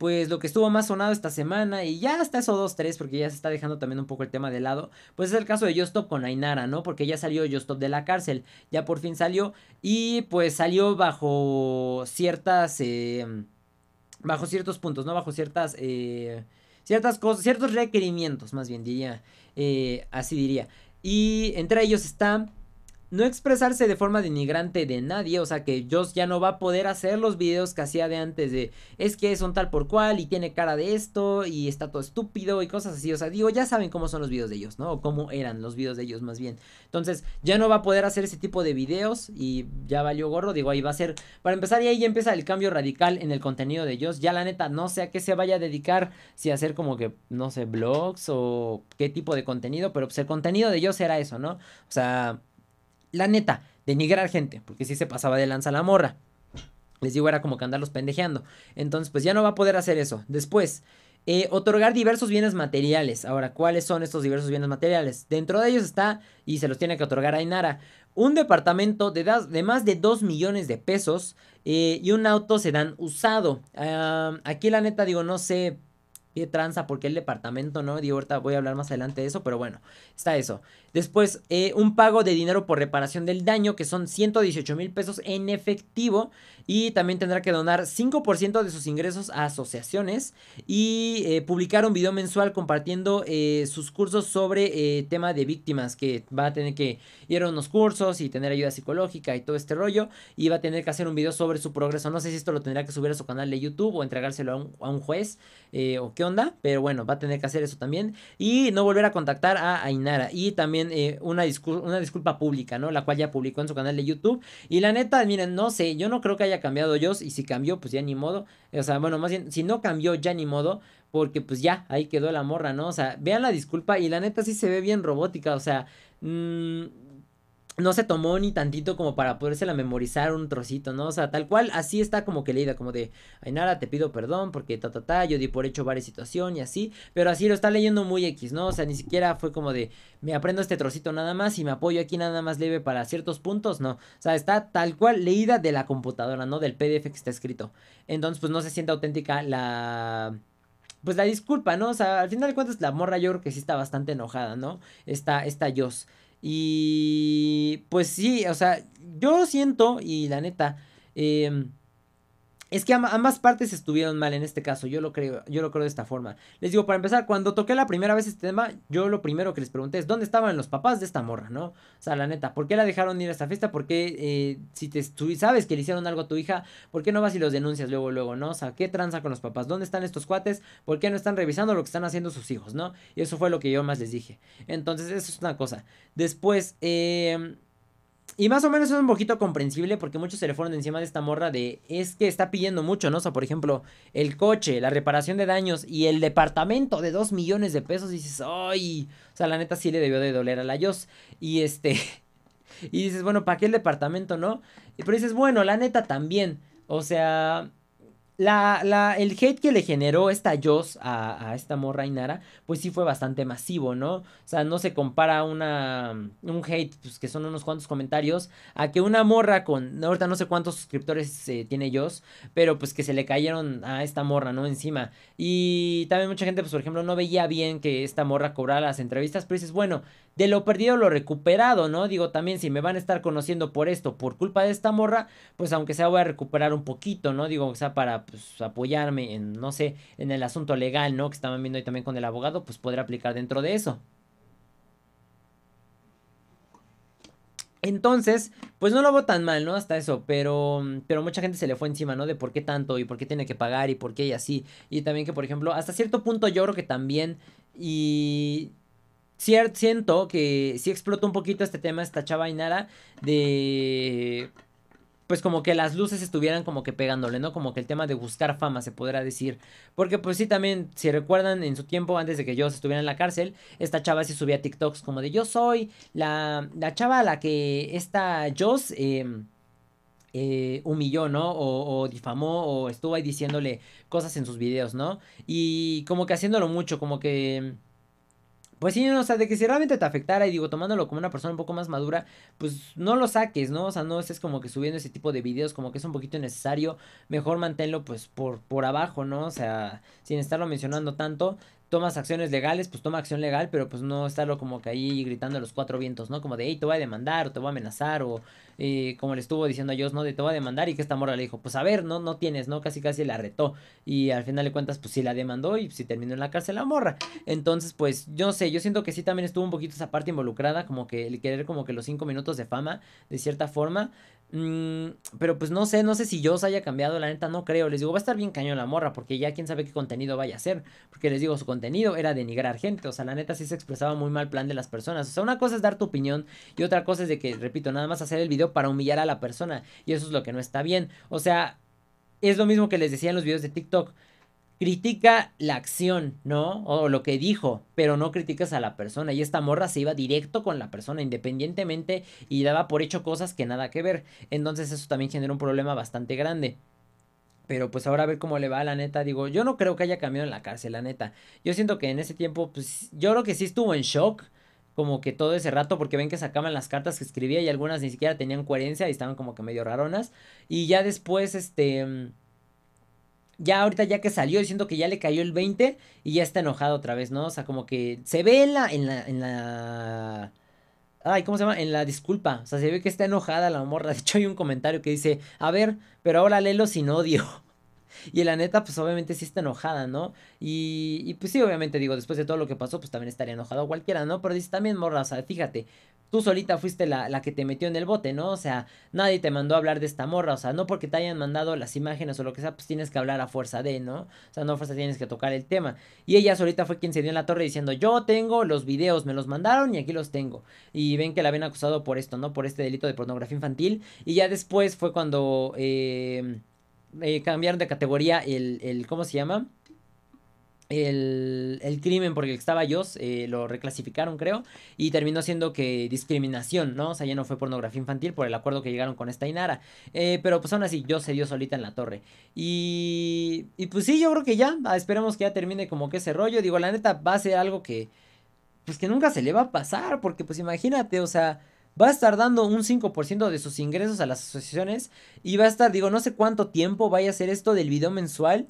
pues lo que estuvo más sonado esta semana y ya hasta eso 2 3 porque ya se está dejando también un poco el tema de lado, pues es el caso de Justop con Ainara, ¿no? Porque ya salió Justop de la cárcel, ya por fin salió y pues salió bajo ciertas eh, bajo ciertos puntos, no bajo ciertas eh, ciertas cosas, ciertos requerimientos, más bien diría, eh, así diría. Y entre ellos está no expresarse de forma denigrante de nadie, o sea que Joss ya no va a poder hacer los videos que hacía de antes de es que son tal por cual y tiene cara de esto y está todo estúpido y cosas así, o sea, digo, ya saben cómo son los videos de ellos, ¿no? O cómo eran los videos de ellos más bien. Entonces, ya no va a poder hacer ese tipo de videos y ya valió gorro, digo, ahí va a ser, para empezar, y ahí ya empieza el cambio radical en el contenido de Joss, ya la neta, no sé a qué se vaya a dedicar, si a hacer como que, no sé, blogs o qué tipo de contenido, pero pues el contenido de Joss era eso, ¿no? O sea la neta, denigrar gente, porque sí se pasaba de lanza a la morra. Les digo, era como que andarlos pendejeando. Entonces, pues ya no va a poder hacer eso. Después, eh, otorgar diversos bienes materiales. Ahora, ¿cuáles son estos diversos bienes materiales? Dentro de ellos está, y se los tiene que otorgar a Inara, un departamento de, más de 2 millones de pesos eh, y un auto dan usado. Ah, aquí la neta digo, no sé transa tranza, el departamento, ¿no? Digo, ahorita voy a hablar más adelante de eso, pero bueno, está eso. Después, eh, un pago de dinero por reparación del daño, que son 118 mil pesos en efectivo. Y también tendrá que donar 5% de sus ingresos a asociaciones. Y eh, publicar un video mensual compartiendo eh, sus cursos sobre tema de víctimas, que va a tener que ir a unos cursos y tener ayuda psicológica y todo este rollo. Y va a tener que hacer un video sobre su progreso. No sé si esto lo tendrá que subir a su canal de YouTube o entregárselo a un, a un juez o qué onda pero bueno, va a tener que hacer eso también. Y no volver a contactar a Ainara. Y también eh, una, una disculpa pública, ¿no? La cual ya publicó en su canal de YouTube. Y la neta, miren, no sé, yo no creo que haya cambiado yo. Y si cambió, pues ya ni modo. O sea, bueno, más bien, si no cambió, ya ni modo. Porque pues ya, ahí quedó la morra, ¿no? O sea, vean la disculpa y la neta sí se ve bien robótica. O sea, mmm no se tomó ni tantito como para podérsela memorizar un trocito, ¿no? O sea, tal cual, así está como que leída, como de, Ay, nada te pido perdón porque ta, ta, ta, yo di por hecho varias situaciones y así, pero así lo está leyendo muy X, ¿no? O sea, ni siquiera fue como de, me aprendo este trocito nada más y me apoyo aquí nada más leve para ciertos puntos, no. O sea, está tal cual leída de la computadora, ¿no? Del PDF que está escrito. Entonces, pues no se siente auténtica la pues la disculpa, ¿no? O sea, al final de cuentas la morra yo creo que sí está bastante enojada, ¿no? Está, está yo y pues sí, o sea, yo siento y la neta, eh, es que ambas partes estuvieron mal en este caso, yo lo creo, yo lo creo de esta forma. Les digo, para empezar, cuando toqué la primera vez este tema, yo lo primero que les pregunté es ¿dónde estaban los papás de esta morra, no? O sea, la neta, ¿por qué la dejaron ir a esta fiesta? ¿Por qué eh, si te sabes que le hicieron algo a tu hija, por qué no vas y los denuncias luego, luego, no? O sea, ¿qué tranza con los papás? ¿Dónde están estos cuates? ¿Por qué no están revisando lo que están haciendo sus hijos, no? Y eso fue lo que yo más les dije. Entonces, eso es una cosa. Después, eh y más o menos es un poquito comprensible porque muchos se le fueron encima de esta morra de es que está pidiendo mucho, ¿no? O sea, por ejemplo, el coche, la reparación de daños y el departamento de 2 millones de pesos. Y dices, ¡ay! O sea, la neta sí le debió de doler a la Yos. Y este. Y dices, bueno, ¿para qué el departamento, no? Pero dices, bueno, la neta también. O sea, la, la, el hate que le generó esta Joss a, esta morra Inara, pues sí fue bastante masivo, ¿no? O sea, no se compara una, un hate, pues que son unos cuantos comentarios, a que una morra con, ahorita no sé cuántos suscriptores eh, tiene Joss, pero pues que se le cayeron a esta morra, ¿no? Encima. Y también mucha gente, pues por ejemplo, no veía bien que esta morra cobrara las entrevistas, pero dices, bueno, de lo perdido lo recuperado, ¿no? Digo, también si me van a estar conociendo por esto, por culpa de esta morra, pues aunque sea voy a recuperar un poquito, ¿no? Digo, o sea, para pues, apoyarme en, no sé, en el asunto legal, ¿no? Que estaban viendo ahí también con el abogado, pues podré aplicar dentro de eso. Entonces, pues no lo veo tan mal, ¿no? Hasta eso, pero, pero mucha gente se le fue encima, ¿no? De por qué tanto y por qué tiene que pagar y por qué y así. Y también que, por ejemplo, hasta cierto punto yo creo que también y siento que si explotó un poquito este tema esta chava nada de pues como que las luces estuvieran como que pegándole, ¿no? Como que el tema de buscar fama se podrá decir. Porque pues sí, también, si recuerdan, en su tiempo, antes de que Joss estuviera en la cárcel, esta chava se subía TikToks como de yo soy la, la chava a la que esta Joss em, eh, humilló, ¿no? O, o, difamó o estuvo ahí diciéndole cosas en sus videos, ¿no? Y como que haciéndolo mucho, como que... Pues sí, no, o sea, de que si realmente te afectara y digo, tomándolo como una persona un poco más madura, pues no lo saques, ¿no? O sea, no estés como que subiendo ese tipo de videos, como que es un poquito necesario... mejor manténlo pues por, por abajo, ¿no? O sea, sin estarlo mencionando tanto, tomas acciones legales, pues toma acción legal, pero pues no estarlo como que ahí gritando los cuatro vientos, ¿no? Como de, hey, te voy a demandar, o te voy a amenazar, o eh, como le estuvo diciendo a Dios, ¿no? De te voy a demandar, y que esta morra le dijo, pues a ver, no, no tienes, ¿no? Casi casi la retó, y al final de cuentas, pues sí la demandó, y si sí terminó en la cárcel la morra. Entonces, pues, yo no sé, yo siento que sí también estuvo un poquito esa parte involucrada, como que el querer como que los cinco minutos de fama, de cierta forma, Mm, pero pues no sé, no sé si yo os haya cambiado, la neta no creo. Les digo, va a estar bien cañón la morra, porque ya quién sabe qué contenido vaya a hacer. Porque les digo, su contenido era denigrar gente. O sea, la neta sí se expresaba muy mal plan de las personas. O sea, una cosa es dar tu opinión y otra cosa es de que, repito, nada más hacer el video para humillar a la persona. Y eso es lo que no está bien. O sea, es lo mismo que les decía en los videos de TikTok critica la acción, ¿no? O lo que dijo, pero no criticas a la persona. Y esta morra se iba directo con la persona independientemente y daba por hecho cosas que nada que ver. Entonces eso también genera un problema bastante grande. Pero pues ahora a ver cómo le va, a la neta. Digo, yo no creo que haya cambiado en la cárcel, la neta. Yo siento que en ese tiempo, pues yo creo que sí estuvo en shock como que todo ese rato porque ven que sacaban las cartas que escribía y algunas ni siquiera tenían coherencia y estaban como que medio raronas y ya después este mm, ya ahorita ya que salió diciendo que ya le cayó el 20 y ya está enojada otra vez, ¿no? O sea, como que se ve en la, en la, en la... Ay, ¿cómo se llama? En la disculpa. O sea, se ve que está enojada la morra. De hecho, hay un comentario que dice, a ver, pero ahora léelo sin odio. Y la neta, pues obviamente sí está enojada, ¿no? Y, y, pues sí, obviamente digo, después de todo lo que pasó, pues también estaría enojado cualquiera, ¿no? Pero dice también, morra, o sea, fíjate, tú solita fuiste la, que te metió en el bote, ¿no? O sea, nadie te mandó a hablar de esta morra, o sea, no porque te hayan mandado las imágenes o lo que sea, pues tienes que hablar a fuerza de, ¿no? O sea, no a fuerza tienes que tocar el tema. Y ella solita fue quien se dio en la torre diciendo, yo tengo los videos, me los mandaron y aquí los tengo. Y ven que la habían acusado por esto, ¿no? Por este delito de pornografía infantil. Y ya después fue cuando eh, eh, cambiaron de categoría el, el, ¿cómo se llama? el, el, crimen porque estaba yo, eh, lo reclasificaron creo, y terminó siendo que discriminación, ¿no? O sea, ya no fue pornografía infantil por el acuerdo que llegaron con esta Inara. Eh, pero pues aún así, yo se dio solita en la torre. Y, y pues sí, yo creo que ya, ah, esperemos que ya termine como que ese rollo. Digo, la neta va a ser algo que, pues que nunca se le va a pasar, porque pues imagínate, o sea va a estar dando un 5% de sus ingresos a las asociaciones y va a estar, digo, no sé cuánto tiempo vaya a ser esto del video mensual,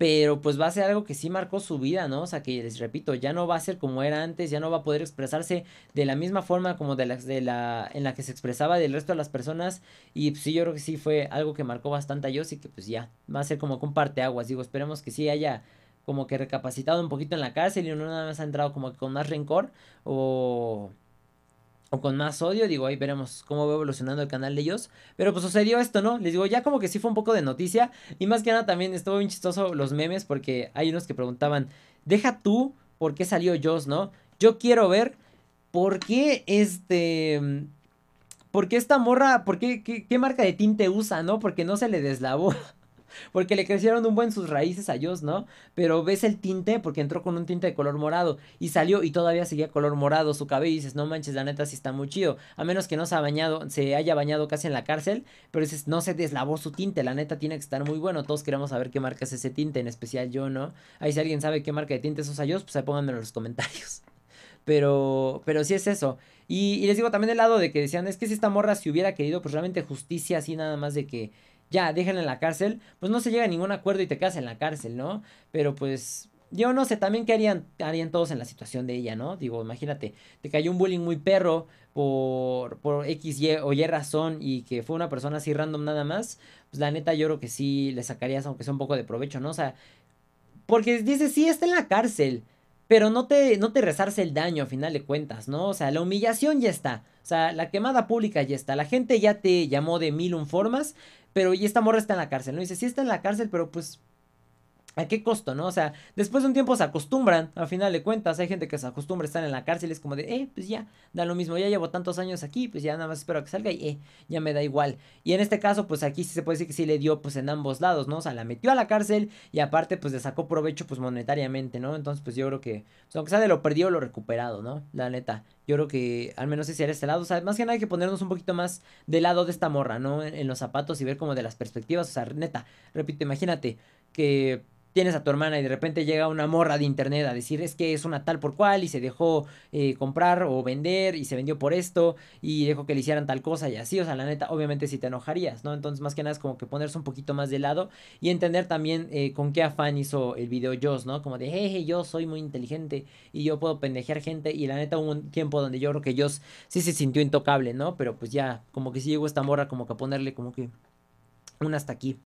pero pues va a ser algo que sí marcó su vida, ¿no? O sea, que les repito, ya no va a ser como era antes, ya no va a poder expresarse de la misma forma como de la, de la en la que se expresaba del resto de las personas y pues, sí, yo creo que sí fue algo que marcó bastante a y que pues ya va a ser como comparte aguas. digo, esperemos que sí haya como que recapacitado un poquito en la cárcel y no nada más ha entrado como que con más rencor o o con más odio, digo, ahí veremos cómo va evolucionando el canal de ellos. Pero pues sucedió esto, ¿no? Les digo, ya como que sí fue un poco de noticia. Y más que nada también estuvo bien chistoso los memes porque hay unos que preguntaban, deja tú por qué salió Joss, ¿no? Yo quiero ver por qué este... Mm, ¿Por qué esta morra? ¿Por qué, qué, marca de tinte usa, no? Porque no se le deslavó. Porque le crecieron un buen sus raíces a ellos ¿no? Pero ves el tinte, porque entró con un tinte de color morado. Y salió y todavía seguía color morado su cabello. dices, no manches, la neta sí está muy chido. A menos que no se, ha bañado, se haya bañado casi en la cárcel. Pero dices, no se deslavó su tinte. La neta tiene que estar muy bueno. Todos queremos saber qué marca es ese tinte, en especial yo, ¿no? Ahí si alguien sabe qué marca de tinte a Joss, pues ahí pónganmelo en los comentarios. Pero, pero sí es eso. Y, les digo también el lado de que decían, es que si esta morra si hubiera querido, pues realmente justicia así nada más de que ya, déjenla en la cárcel, pues no se llega a ningún acuerdo y te quedas en la cárcel, ¿no? Pero pues yo no sé también qué harían, harían todos en la situación de ella, ¿no? Digo, imagínate, te cayó un bullying muy perro por, por X y, o Y razón y que fue una persona así random nada más, pues la neta yo creo que sí le sacarías aunque sea un poco de provecho, ¿no? O sea, porque dices, sí, está en la cárcel, pero no te, no te rezarse el daño a final de cuentas, ¿no? O sea, la humillación ya está, o sea, la quemada pública ya está, la gente ya te llamó de mil formas, pero y esta morra está en la cárcel, ¿no? dice, sí está en la cárcel, pero pues ¿A qué costo, no? O sea, después de un tiempo se acostumbran, al final de cuentas, hay gente que se acostumbra a estar en la cárcel, es como de, eh, pues ya, da lo mismo, ya llevo tantos años aquí, pues ya nada más espero que salga y, eh, ya me da igual. Y en este caso, pues aquí sí se puede decir que sí le dio, pues en ambos lados, ¿no? O sea, la metió a la cárcel y aparte, pues le sacó provecho, pues monetariamente, ¿no? Entonces, pues yo creo que, pues, aunque sea de lo perdido, lo recuperado, ¿no? La neta, yo creo que al menos ese era este lado, o sea, más que nada hay que ponernos un poquito más del lado de esta morra, ¿no? En, en los zapatos y ver como de las perspectivas, o sea, neta, repito, imagínate que tienes a tu hermana y de repente llega una morra de internet a decir es que es una tal por cual y se dejó eh, comprar o vender y se vendió por esto y dejó que le hicieran tal cosa y así, o sea, la neta, obviamente si te enojarías, ¿no? Entonces más que nada es como que ponerse un poquito más de lado y entender también eh, con qué afán hizo el video Joss, ¿no? Como de, jeje, yo soy muy inteligente y yo puedo pendejear gente y la neta hubo un tiempo donde yo creo que Joss sí se sintió intocable, ¿no? Pero pues ya, como que sí llegó esta morra como que a ponerle como que un hasta aquí.